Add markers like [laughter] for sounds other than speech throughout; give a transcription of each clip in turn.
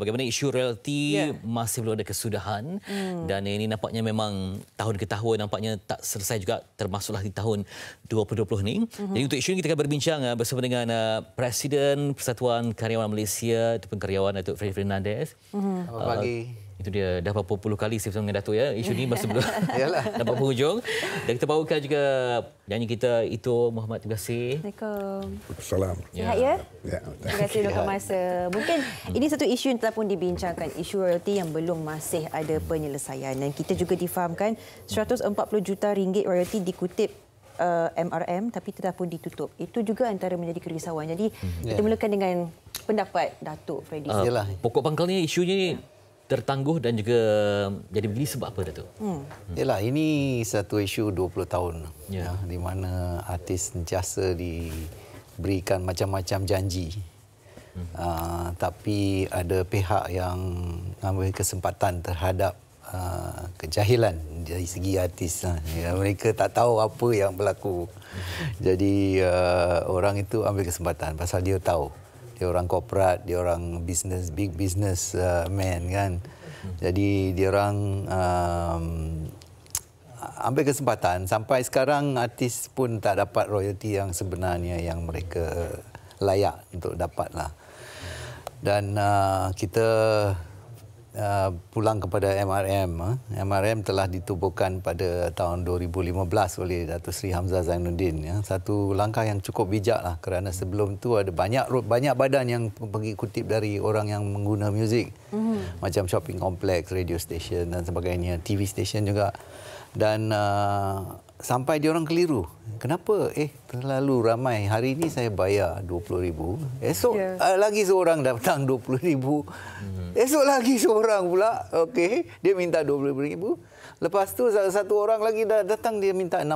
bagaimana isu realiti yeah. masih belum ada kesudahan hmm. dan ini nampaknya memang tahun ke tahun nampaknya tak selesai juga termasuklah di tahun 2020 ni. Mm-hmm. Jadi untuk isu ini kita akan berbincang uh, bersama dengan uh, Presiden Persatuan Karyawan Malaysia ataupun karyawan Datuk Fred Fernandez. Mm-hmm. Selamat pagi. Uh, itu dia dah berapa puluh kali saya dengan Datuk ya isu ni masa belum. Iyalah. [laughs] [laughs] dah berapa hujung. Dan kita bawakan juga nyanyi kita itu Muhammad terima kasih. Assalamualaikum. Salam. Ya. Sihat ya? Ya. Terima kasih untuk masa. Mungkin hmm. ini satu isu yang telah pun dibincangkan isu royalty yang belum masih ada penyelesaian dan kita juga difahamkan 140 juta ringgit royalty dikutip uh, MRM tapi telah pun ditutup. Itu juga antara menjadi kerisauan. Jadi hmm. kita mulakan dengan pendapat Datuk Freddy. Uh, pokok pangkalnya isunya ni ya tertangguh dan juga jadi beli sebab apa Datuk? Hmm. hmm. Yalah ini satu isu 20 tahun ya. ya di mana artis jasa diberikan macam-macam janji. Hmm. Uh, tapi ada pihak yang ambil kesempatan terhadap uh, kejahilan dari segi artis ah. ya, mereka tak tahu apa yang berlaku. Hmm. Jadi uh, orang itu ambil kesempatan pasal dia tahu dia orang korporat, dia orang business big business uh, man kan. Jadi dia orang um, ambil kesempatan sampai sekarang artis pun tak dapat royalty yang sebenarnya yang mereka layak untuk dapatlah. Dan uh, kita uh, pulang kepada MRM. Uh. Eh. MRM telah ditubuhkan pada tahun 2015 oleh Datuk Seri Hamzah Zainuddin. Ya. Satu langkah yang cukup bijak lah, kerana sebelum itu ada banyak banyak badan yang pergi kutip dari orang yang mengguna muzik. Mm-hmm. Macam shopping complex, radio station dan sebagainya, TV station juga dan uh, sampai dia orang keliru kenapa eh terlalu ramai hari ini saya bayar 20000 esok yeah. uh, lagi seorang datang 20000 mm-hmm. esok lagi seorang pula okey dia minta 20000 lepas tu satu orang lagi dah datang dia minta 60000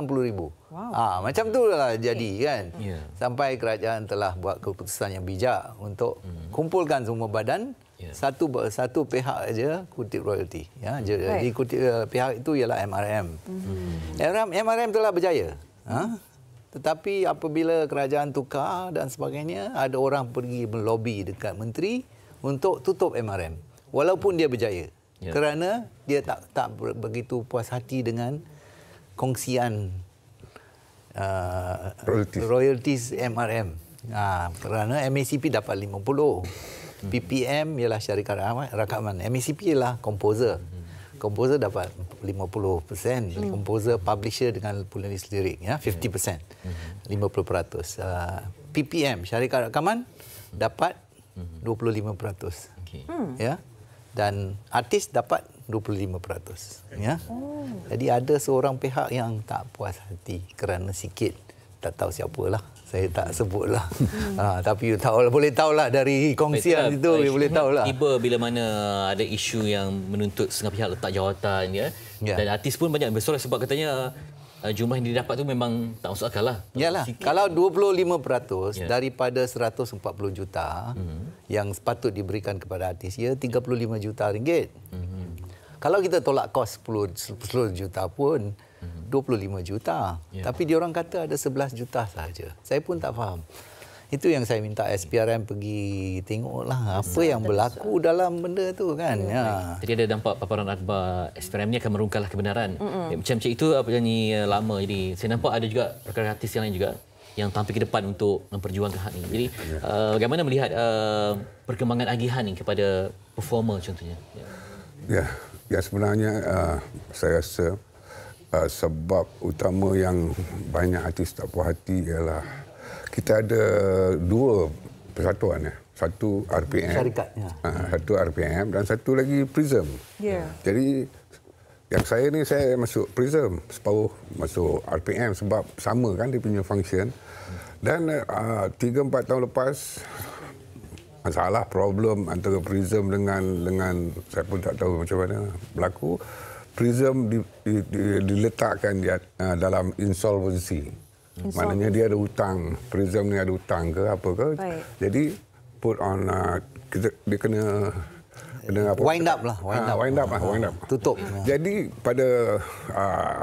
ah macam tu lah. jadi kan yeah. sampai kerajaan telah buat keputusan yang bijak untuk mm kumpulkan semua badan Ya. satu satu pihak aja kutip royalty ya je right. kutip uh, pihak itu ialah MRM. MRM mm-hmm. MRM telah berjaya. Ha? Tetapi apabila kerajaan tukar dan sebagainya ada orang pergi melobi dekat menteri untuk tutup MRM walaupun dia berjaya. Yeah. Kerana dia tak tak begitu puas hati dengan kongsian uh, royalties. royalties MRM. Ha, kerana MACP dapat 50. PPM hmm. ialah syarikat rakaman. MACP hmm. e ialah komposer. Hmm. Komposer dapat 50%. Hmm. Komposer, publisher dengan penulis lirik. Ya, 50%. 50%. Uh, PPM, syarikat rakaman, dapat 25%. Okay. Ya? Dan artis dapat 25%. Ya? Oh. Jadi ada seorang pihak yang tak puas hati kerana sikit tak tahu siapalah saya tak hmm. sebutlah. ha, [laughs] tapi you tahu lah, boleh tahu lah dari kongsian itu, you boleh tahulah. Tiba bila mana ada isu yang menuntut setengah pihak letak jawatan ya. Yeah. Dan artis pun banyak bersorak sebab katanya uh, jumlah yang didapat tu memang tak masuk akal lah. Yalah, kalau 25% yeah. daripada 140 juta hmm yang sepatut diberikan kepada artis, ya 35 juta ringgit. hmm Kalau kita tolak kos 10, 10 juta pun, 25 juta. Yeah. Tapi dia orang kata ada 11 juta saja. Saya pun tak faham. Itu yang saya minta SPRM pergi tengoklah apa yang berlaku dalam benda itu kan. Ya. Jadi ada dampak paparan akhbar SPRM ni akan merungkahlah kebenaran. Hmm. Ya, Macam-macam itu apa nyanyi eh, lama jadi saya nampak ada juga rakan artis yang lain juga yang tampil ke depan untuk memperjuangkan hak ini. Ya, jadi yeah. Ya. uh, bagaimana melihat uh, perkembangan agihan ini kepada performer contohnya? Ya, yeah. yeah. yeah, sebenarnya uh, saya rasa uh, sebab utama yang banyak artis tak puas hati ialah kita ada dua persatuan eh. ya. Ah, satu RPM. Ya. Uh, satu RPM dan satu lagi Prism. Ya. Jadi yang saya ni saya masuk Prism separuh masuk RPM sebab sama kan dia punya function. Dan ah, tiga uh, empat tahun lepas masalah problem antara Prism dengan dengan saya pun tak tahu macam mana berlaku. Prism di, di, di, diletakkan di, uh, dalam insolvensi. Insolvency. Maknanya dia ada hutang. Prism ni ada hutang ke apa ke. Baik. Jadi put on uh, kita, dia kena kena apa? Wind up lah, wind uh, up. Wind up lah, wind up. Tutup. Jadi pada uh,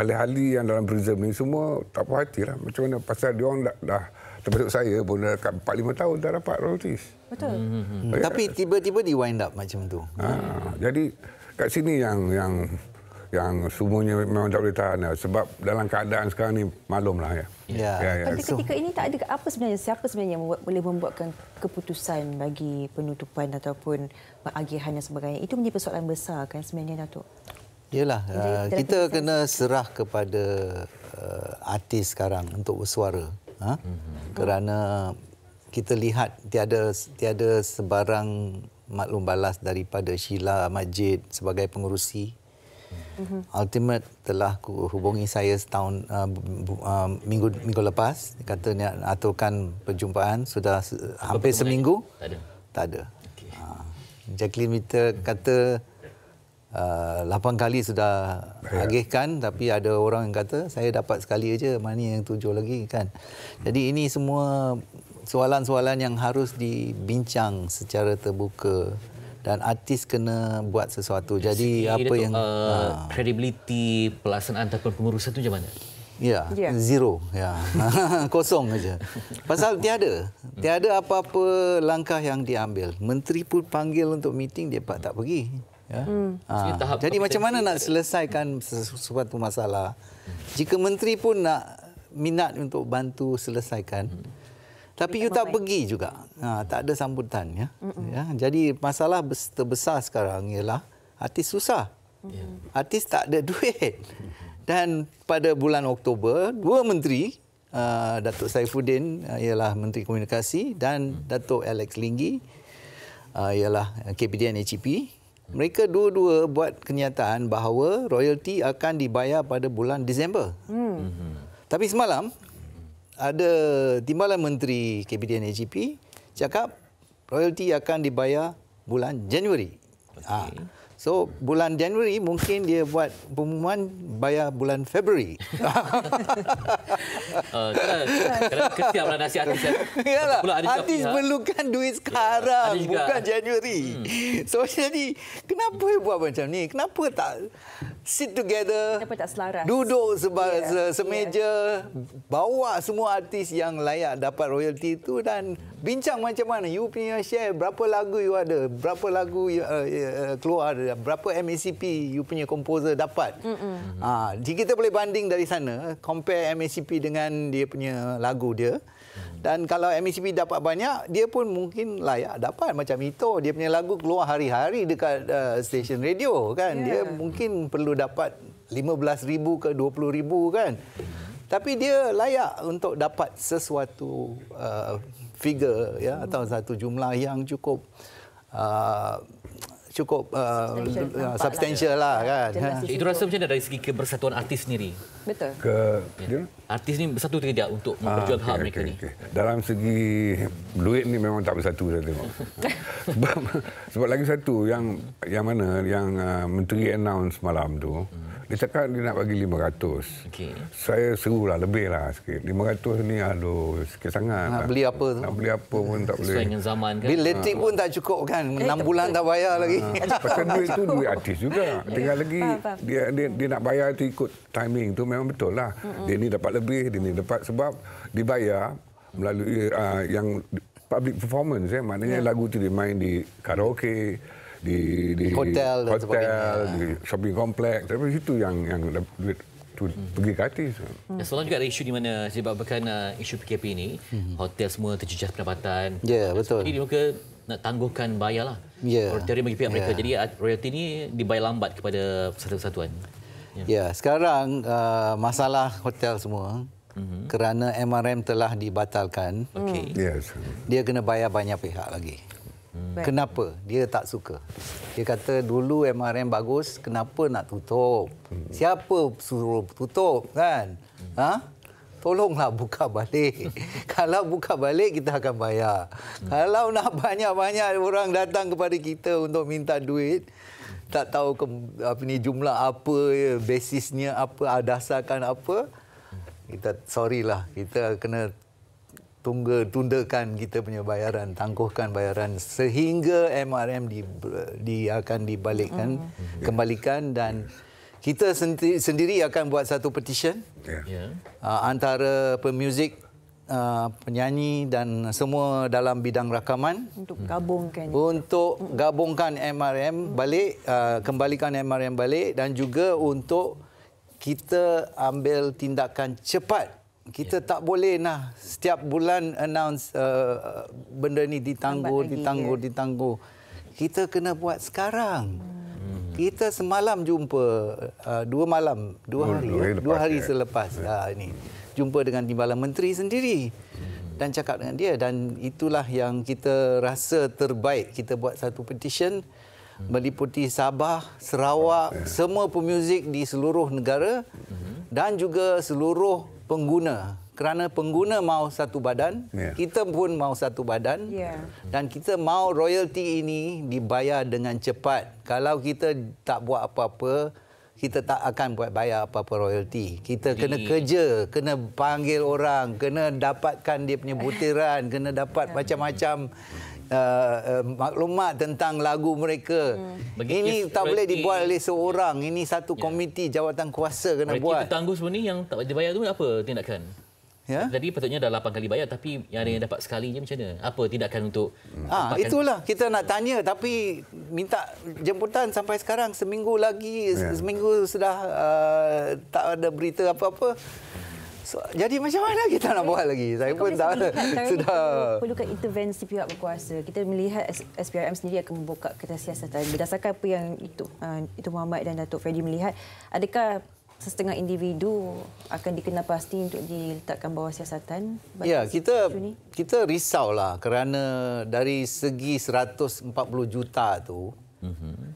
ahli-ahli yang dalam Prism ni semua tak puas hati lah. Macam mana pasal dia orang dah, dah termasuk saya pun dah dekat 4 5 tahun dah dapat royalties. Betul. Hmm, hmm, hmm. Tapi tiba-tiba di wind up macam tu. Uh, hmm. jadi kat sini yang yang yang semuanya memang tak boleh tahan lah. sebab dalam keadaan sekarang ni maklumlah ya. Ya. ya, ya. Pada ketika so, ini tak ada apa sebenarnya siapa sebenarnya yang membuat, boleh membuatkan keputusan bagi penutupan ataupun pengagihan dan sebagainya. Itu menjadi persoalan besar kan sebenarnya Datuk. Iyalah uh, kita kena serah kepada uh, artis sekarang untuk bersuara. Ha? Mm-hmm. Kerana kita lihat tiada tiada sebarang maklum balas daripada Sheila Majid sebagai pengurusi. Mm-hmm. Ultimate telah hubungi saya setahun uh, uh, minggu minggu lepas kata nak aturkan perjumpaan sudah Apa hampir seminggu tak ada tak ada okay. uh, ha. Jacqueline Mita kata uh, 8 kali sudah agihkan tapi ada orang yang kata saya dapat sekali aja mana yang tujuh lagi kan mm-hmm. jadi ini semua soalan-soalan yang harus dibincang secara terbuka dan artis kena buat sesuatu. Jadi Sini, apa yang credibility uh, ha. pelaksanaan ataupun pengurusan tu macam mana? Ya, yeah. zero. Ya. Yeah. [laughs] Kosong aja. Pasal tiada. Tiada apa-apa langkah yang diambil. Menteri pun panggil untuk meeting dia pak tak pergi. Ya. Hmm. Ha. Jadi macam mana nak selesaikan sesuatu masalah? Jika menteri pun nak minat untuk bantu selesaikan hmm. Tapi you tak pergi juga. Ha, tak ada sambutan. Ya. Ya, jadi masalah terbesar sekarang ialah artis susah. Yeah. Artis tak ada [laughs] duit. Dan pada bulan Oktober, dua menteri, uh, Datuk Saifuddin uh, ialah Menteri Komunikasi dan Datuk Alex Linggi uh, ialah KPDN HEP. Mereka dua-dua buat kenyataan bahawa royalti akan dibayar pada bulan Disember. Mm. Tapi semalam, ada timbalan menteri KBDN AGP cakap royalty akan dibayar bulan Januari. Okay. Ha. So bulan Januari mungkin dia buat pengumuman bayar bulan Februari. [laughs] [laughs] Eh, Kerana ketiaplah nasihat artis. [laughs] Yalah, artis perlukan duit sekarang, ya, bukan Januari. Hmm. [laughs] So, jadi, kenapa hmm. buat macam ni? Kenapa tak sit together, kenapa tak selaras? duduk seba, yeah. se semeja, yeah. bawa semua artis yang layak dapat royalti itu dan bincang macam mana? You punya share, berapa lagu you ada, berapa lagu you, uh, uh, keluar, berapa MACP you punya komposer dapat. Mm -mm. Ha, jadi, kita boleh banding dari sana, compare MACP MACP dengan dia punya lagu dia. Dan kalau MACP dapat banyak, dia pun mungkin layak dapat macam itu. Dia punya lagu keluar hari-hari dekat uh, stesen radio kan. Yeah. Dia ya. mungkin perlu dapat 15,000 ke 20,000 kan. Tapi dia layak untuk dapat sesuatu uh, figure ya atau satu jumlah yang cukup uh, cukup uh, substantial uh, lah, lah kan. Jelas ha. itu rasa macam mana dari segi kebersatuan artis sendiri? Betul. Ke, ya. Artis ni bersatu atau tidak untuk ah, memperjual ah, okay, hak mereka okay, okay. Dalam segi duit ni memang tak bersatu saya tengok. [laughs] sebab, sebab lagi satu yang yang mana yang uh, menteri announce malam tu hmm. Dia cakap dia nak bagi 500. Okay. Saya serulah lebih lah sikit. 500 ni aduh sikit sangat. Nak lah. beli apa tu? Nak beli apa pun tak boleh. Sesuai zaman kan. Biletik ha. pun tak cukup kan. Eh, 6 bulan tak bayar ha. lagi. Ah, ah. Pasal duit tu duit artis juga. Ya. Tinggal lagi dia, dia, dia nak bayar tu ikut timing tu memang betul lah. mm Dia ni dapat lebih, dia ni dapat sebab dibayar melalui uh, yang public performance eh. ya. Maknanya yeah. lagu tu dimain di karaoke, di, di hotel, dan hotel di shopping complex. Tapi itu yang yang duit tu hmm. pergi gratis. Hmm. Dan selain juga ada isu di mana sebabkan uh, isu PKP ini, hmm. hotel semua terjejas pendapatan. Ya, yeah, betul. Jadi mereka nak tangguhkan bayarlah. Ya. Yeah. bagi pihak yeah. mereka. Ya. Jadi uh, royalty ini dibayar lambat kepada satu persatuan Ya. ya, sekarang uh, masalah hotel semua mhm. kerana MRM telah dibatalkan. Okey. Yes. Dia kena bayar banyak pihak lagi. Hmm. Kenapa dia tak suka? Dia kata dulu MRM bagus, kenapa nak tutup? Hmm. Siapa suruh tutup kan? Hmm. Ha? Tolonglah buka balik. [laughs] Kalau buka balik kita akan bayar. Hmm. Kalau nak banyak-banyak orang datang kepada kita untuk minta duit, tak tahu ke, apa ni jumlah apa basisnya apa, dasarkan apa. Hmm. Kita sorry lah, kita kena tunggu tundakan kita punya bayaran tangguhkan bayaran sehingga MRM di, di akan dibalikkan mm-hmm. mm-hmm. kembalikan dan kita sendiri, sendiri akan buat satu petition yeah. uh, antara pemuzik Uh, penyanyi dan semua dalam bidang rakaman untuk gabungkan untuk gabungkan MRM balik uh, kembalikan MRM balik dan juga untuk kita ambil tindakan cepat kita yeah. tak boleh nak setiap bulan announce uh, benda ni ditangguh ditangguh ya. ditangguh kita kena buat sekarang hmm. kita semalam jumpa uh, dua malam dua oh, hari dua hari, ya? lepas, dua hari ya. selepas ya. uh, ini jumpa dengan timbalan menteri sendiri hmm. dan cakap dengan dia dan itulah yang kita rasa terbaik kita buat satu petition hmm. meliputi Sabah, Sarawak, semua pemuzik di seluruh negara hmm. dan juga seluruh pengguna. Kerana pengguna mahu satu badan, yeah. kita pun mahu satu badan yeah. dan kita mahu royalti ini dibayar dengan cepat. Kalau kita tak buat apa-apa, kita tak akan buat bayar apa-apa royalti. Kita Jadi, kena kerja, kena panggil orang, kena dapatkan dia punya butiran, kena dapat ya. macam-macam. Yeah. Uh, uh, maklumat tentang lagu mereka. Hmm. Ini tak boleh dibuat oleh seorang. Ini satu ya. komiti ya. jawatan kuasa kena Bagi buat. Petangguh sebenarnya yang tak dibayar tu apa tindakan? Ya. Tadi patutnya dah 8 kali bayar tapi yang ada yang dapat sekali je macam mana? Apa tindakan untuk hmm. Ah, itulah kita nak tanya tapi minta jemputan sampai sekarang seminggu lagi ya. seminggu sudah uh, tak ada berita apa-apa. So, jadi macam mana kita nak buat lagi? Saya Kami pun tak [laughs] sudah. Kita perlukan intervensi pihak berkuasa. Kita melihat SPRM sendiri akan membuka kertas siasatan. Berdasarkan apa yang itu, uh, itu Muhammad dan Datuk Freddy melihat, adakah setengah individu akan dikenal pasti untuk diletakkan bawah siasatan? Ya, kita kita risaulah kerana dari segi 140 juta tu, mm -hmm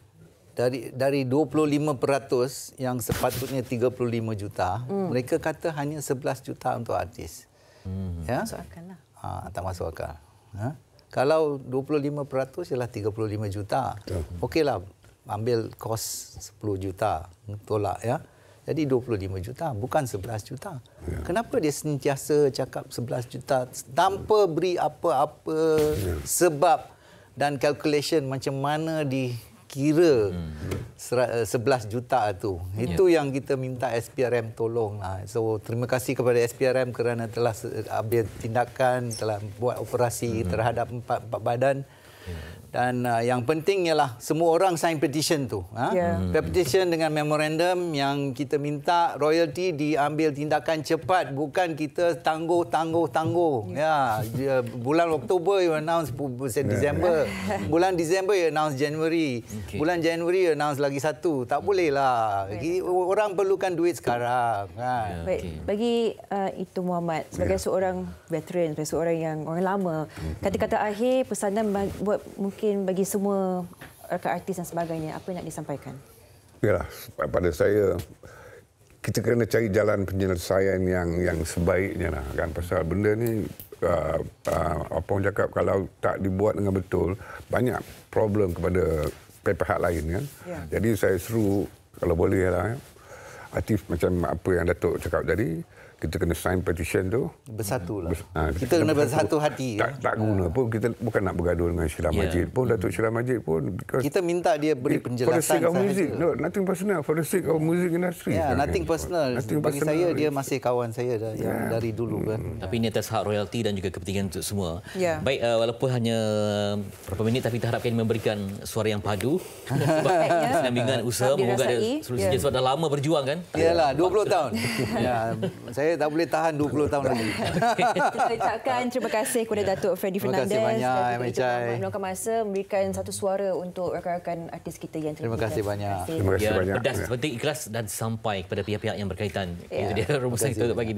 dari dari 25% yang sepatutnya 35 juta, hmm. mereka kata hanya 11 juta untuk artis. Hmm. Ya? Masuk akal lah. Ha, tak masuk akal. Ha? Kalau 25% ialah 35 juta, hmm. okeylah ambil kos 10 juta, tolak ya. Jadi 25 juta, bukan 11 juta. Ya. Kenapa dia sentiasa cakap 11 juta tanpa beri apa-apa ya. sebab dan calculation macam mana di kira hmm. 11 eh, juta tu. Ya. Itu yeah. yang kita minta SPRM tolong. So terima kasih kepada SPRM kerana telah eh, ambil tindakan, telah buat operasi hmm. terhadap empat-empat badan. Ya dan uh, yang penting ialah semua orang sign petition tu ha yeah. hmm. petition dengan memorandum yang kita minta royalty diambil tindakan cepat bukan kita tangguh tangguh tangguh yeah. ya, ya bulan Oktober you announce bulan ya, ya. Disember bulan Disember you announce January okay. bulan January you announce lagi satu tak bolehlah lah orang perlukan duit sekarang ha yeah, okay. bagi uh, itu Muhammad sebagai yeah. seorang veteran sebagai seorang yang orang lama hmm. kata-kata akhir pesanan buat mungkin bagi semua rakan artis dan sebagainya, apa yang nak disampaikan? Ya, pada saya kita kena cari jalan penyelesaian yang yang sebaiknya lah kan pasal benda ni uh, uh, apa orang cakap kalau tak dibuat dengan betul banyak problem kepada pihak lain kan. Ya. Jadi saya seru kalau boleh lah ya. macam apa yang Datuk cakap tadi, kita kena sign petition tu bersatulah bers, ha, kita, kita kena bersatu hati tak, ya. tak guna ya. pun kita bukan nak bergaduh dengan Syirah yeah. Majid pun hmm. Datuk Syirah Majid pun kita minta dia beri penjelasan for the sake of music no, nothing personal for the sake of music industry yeah, ya, nothing personal nothing bagi personal saya is... dia masih kawan saya dah, yeah. yang dari dulu hmm. kan tapi ini atas hak royalti dan juga kepentingan untuk semua yeah. baik uh, walaupun hanya beberapa minit tapi kita harapkan memberikan suara yang padu [laughs] sebab yeah. usaha moga ada solusi sebab dah lama berjuang kan iyalah 20 tahun [laughs] ya, saya saya tak boleh tahan 20 tahun lagi. [laughs] Kita ucapkan terima kasih kepada ya. Datuk Freddy Fernandez. Terima kasih banyak, MHI. Terima meluangkan masa memberikan satu suara untuk rakan-rakan artis kita yang terima kasih banyak. Terima kasih ya, banyak. Pedas, penting ikhlas dan sampai kepada pihak-pihak yang berkaitan. Ya. Itu dia rumusan kita untuk pagi ini.